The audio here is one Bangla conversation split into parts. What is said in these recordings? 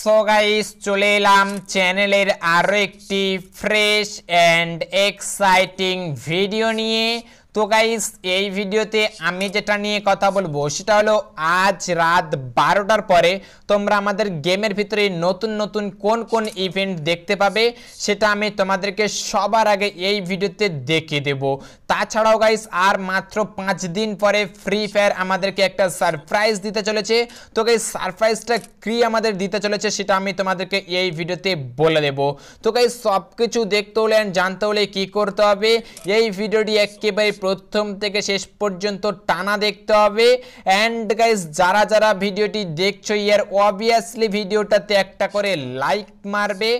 সো গাইস চলে এলাম চ্যানেলের আরও একটি ফ্রেশ অ্যান্ড এক্সাইটিং ভিডিও নিয়ে তো গাইস এই ভিডিওতে আমি যেটা নিয়ে কথা বলবো সেটা হলো আজ রাত বারোটার পরে তোমরা আমাদের গেমের ভিতরে নতুন নতুন কোন কোন ইভেন্ট দেখতে পাবে সেটা আমি তোমাদেরকে সবার আগে এই ভিডিওতে দেখিয়ে দেব তাছাড়াও গাইস আর মাত্র পাঁচ দিন পরে ফ্রি ফায়ার আমাদেরকে একটা সারপ্রাইজ দিতে চলেছে তো গাইস সারপ্রাইজটা কী আমাদের দিতে চলেছে সেটা আমি তোমাদেরকে এই ভিডিওতে বলে দেব তো গাইস সব কিছু দেখতে হলে জানতে হলে কী করতে হবে এই ভিডিওটি একেবারে প্রথম থেকে শেষ পর্যন্ত টানা দেখতে হবে অ্যান্ড গাইজ যারা যারা ভিডিওটি দেখছো ইয়ার অবভিয়াসলি ভিডিওটাতে একটা করে লাইক মারবে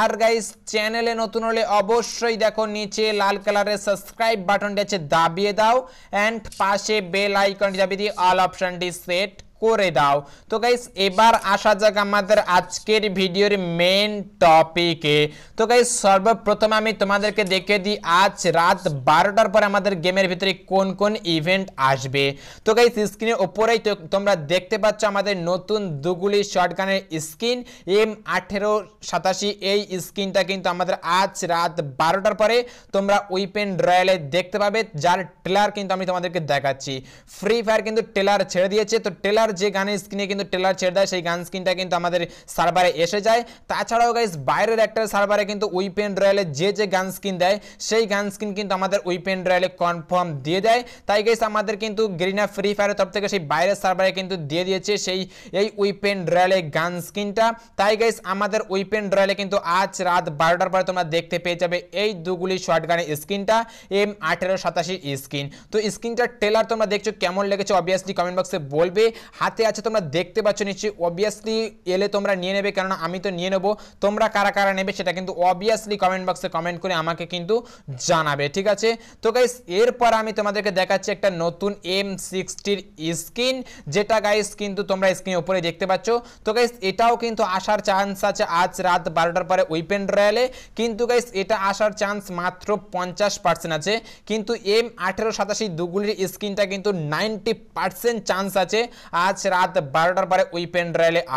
আর গাইজ চ্যানেলে নতুন হলে অবশ্যই দেখো নিচে লাল কালারের সাবস্ক্রাইব বাটনটা আছে দাবিয়ে দাও অ্যান্ড পাশে বেল আইকনটি দাবিয়ে দিয়ে অল অপশানটি সেট করে দাও তো গাইস এবার আসা যাক আমাদের আজকের ভিডিওর মেন টপিকে তো গাইস সর্বপ্রথম আমি তোমাদেরকে দেখে দিই আজ রাত বারোটার পর আমাদের গেমের ভিতরে কোন কোন ইভেন্ট আসবে তো গাইস স্ক্রিনের ওপরেই তোমরা দেখতে পাচ্ছ আমাদের নতুন দুগুলি শর্টগানের স্কিন এম আঠেরো সাতাশি এই স্কিনটা কিন্তু আমাদের আজ রাত বারোটার পরে তোমরা উইপেন রয়্যালে দেখতে পাবে যার টেলার কিন্তু আমি তোমাদেরকে দেখাচ্ছি ফ্রি ফায়ার কিন্তু টেলার ছেড়ে দিয়েছে তো টেলার ট্রেলার যে গানের স্ক্রিনে কিন্তু ট্রেলার ছেড়ে দেয় সেই গান স্ক্রিনটা কিন্তু আমাদের সার্ভারে এসে যায় তাছাড়াও গাইজ বাইরের একটা সার্ভারে কিন্তু উইপেন রয়্যালে যে যে গান স্ক্রিন দেয় সেই গান স্ক্রিন কিন্তু আমাদের উইপেন রয়্যালে কনফার্ম দিয়ে দেয় তাই গাইজ আমাদের কিন্তু গ্রিনা ফ্রি ফায়ারের তরফ থেকে সেই বাইরের সার্ভারে কিন্তু দিয়ে দিয়েছে সেই এই উইপেন রয়্যালে গান স্ক্রিনটা তাই গাইজ আমাদের উইপেন রয়্যালে কিন্তু আজ রাত বারোটার পরে তোমরা দেখতে পেয়ে যাবে এই দুগুলি শর্ট গানের স্ক্রিনটা এম আঠেরো সাতাশি স্ক্রিন তো স্ক্রিনটার ট্রেলার তোমরা দেখছো কেমন লেগেছে অবভিয়াসলি কমেন্ট বক্সে বলবে হাতে আছে তোমরা দেখতে পাচ্ছ নিশ্চয়ই অবভিয়াসলি এলে তোমরা নিয়ে নেবে কেননা আমি তো নিয়ে নেবো তোমরা কারা কারা নেবে সেটা কিন্তু অবভিয়াসলি কমেন্ট বক্সে কমেন্ট করে আমাকে কিন্তু জানাবে ঠিক আছে তো গাইস এরপর আমি তোমাদেরকে দেখাচ্ছি একটা নতুন এম সিক্সটির স্ক্রিন যেটা গাইস কিন্তু তোমরা স্ক্রিনের উপরে দেখতে পাচ্ছ তো গাইস এটাও কিন্তু আসার চান্স আছে আজ রাত বারোটার পরে উইপেন রয়্যালে কিন্তু গাইস এটা আসার চান্স মাত্র পঞ্চাশ পার্সেন্ট আছে কিন্তু এম আঠেরো সাতাশি দুগুলির স্ক্রিনটা কিন্তু নাইনটি পার্সেন্ট চান্স আছে আর আজ রাত বারোটার পরে ওই পেন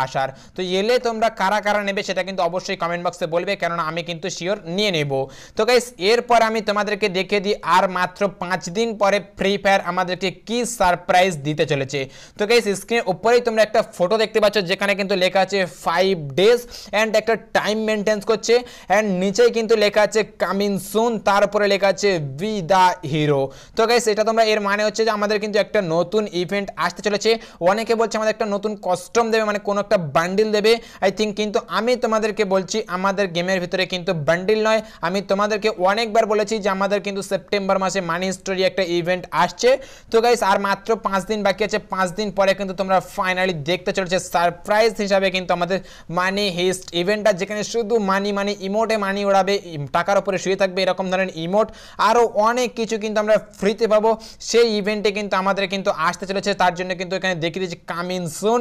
আসার তো এলে তোমরা কারা কারা নেবে সেটা কিন্তু অবশ্যই কমেন্ট বক্সে বলবে কেননা আমি কিন্তু শিওর নিয়ে নেব তো গাইস এরপর আমি তোমাদেরকে দেখে দিই আর মাত্র পাঁচ দিন পরে ফ্রি ফায়ার আমাদেরকে কি সারপ্রাইজ দিতে চলেছে তো গাইস স্ক্রিনের উপরেই তোমরা একটা ফটো দেখতে পাচ্ছ যেখানে কিন্তু লেখা আছে ফাইভ ডেজ অ্যান্ড একটা টাইম মেনটেন্স করছে অ্যান্ড নিচেই কিন্তু লেখা আছে কামিন সুন তার উপরে লেখা আছে বি দ্য হিরো তো গাইস এটা তোমরা এর মানে হচ্ছে যে আমাদের কিন্তু একটা নতুন ইভেন্ট আসতে চলেছে অনেক অনেকে বলছে আমাদের একটা নতুন কস্টম দেবে মানে কোনো একটা বান্ডিল দেবে আই থিঙ্ক কিন্তু আমি তোমাদেরকে বলছি আমাদের গেমের ভিতরে কিন্তু বান্ডিল নয় আমি তোমাদেরকে অনেকবার বলেছি যে আমাদের কিন্তু সেপ্টেম্বর মাসে মানি স্টোরি একটা ইভেন্ট আসছে তো গাইস আর মাত্র পাঁচ দিন বাকি আছে পাঁচ দিন পরে কিন্তু তোমরা ফাইনালি দেখতে চলেছে সারপ্রাইজ হিসাবে কিন্তু আমাদের মানি হিস্ট ইভেন্টটা যেখানে শুধু মানি মানি ইমোটে মানি ওড়াবে টাকার উপরে শুয়ে থাকবে এরকম ধরনের ইমোট আরও অনেক কিছু কিন্তু আমরা ফ্রিতে পাবো সেই ইভেন্টে কিন্তু আমাদের কিন্তু আসতে চলেছে তার জন্য কিন্তু এখানে দেখিয়ে is coming soon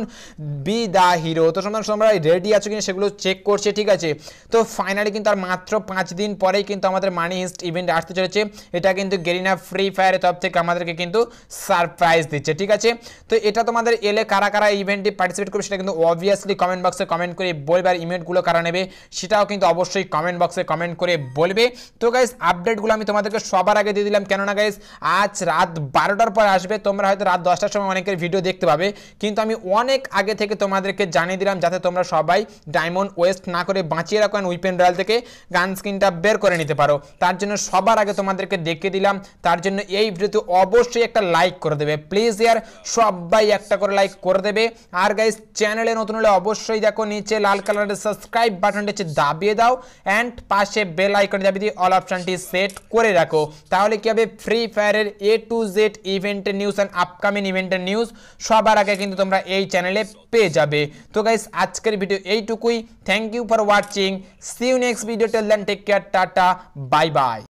be the hero তো সমান তোমরা রেডি আছো কিনা সেগুলো চেক করছে ঠিক আছে তো ফাইনালি কিন্তু আর মাত্র পাঁচ দিন পরেই কিন্তু আমাদের মানি হিস্ট ইভেন্ট আসতে চলেছে এটা কিন্তু গেরিনা ফ্রি ফায়ারের তরফ থেকে আমাদেরকে কিন্তু সারপ্রাইজ দিচ্ছে ঠিক আছে তো এটা তোমাদের এলে কারা কারা ইভেন্টে পার্টিসিপেট করবে সেটা কিন্তু অবভিয়াসলি কমেন্ট বক্সে কমেন্ট করে বলবে আর ইভেন্টগুলো কারা নেবে সেটাও কিন্তু অবশ্যই কমেন্ট বক্সে কমেন্ট করে বলবে তো গাইজ আপডেটগুলো আমি তোমাদেরকে সবার আগে দিয়ে দিলাম কেননা গাইজ আজ রাত বারোটার পর আসবে তোমরা হয়তো রাত দশটার সময় অনেকের ভিডিও দেখতে পাবে কিন্তু আমি অনেক আগে থেকে তোমাদেরকে জানিয়ে দিলাম যাতে তোমরা সবাই ডায়মন্ড ওয়েস্ট না করে বাঁচিয়ে রাখেন উইপেন রয়্যাল থেকে গান স্ক্রিনটা বের করে নিতে পারো তার জন্য সবার আগে তোমাদেরকে দেখে দিলাম তার জন্য এই ভিডিওতে অবশ্যই একটা লাইক করে দেবে প্লিজ ইয়ার সবাই একটা করে লাইক করে দেবে আর গাইজ চ্যানেলে নতুন হলে অবশ্যই দেখো নিচে লাল কালারের সাবস্ক্রাইব বাটনটি হচ্ছে দাবিয়ে দাও অ্যান্ড পাশে বেল আইকনে দাবি দিয়ে অল অপশানটি সেট করে রাখো তাহলে কি হবে ফ্রি ফায়ারের এ টু জেড ইভেন্টের নিউজ অ্যান্ড আপকামিং ইভেন্টের নিউজ সবার আগে টাকা কিন্তু তোমরা এই চ্যানেলে পেয়ে যাবে তো গাইস আজকের ভিডিও এইটুকুই thank you for watching see you next video till then take care tata bye by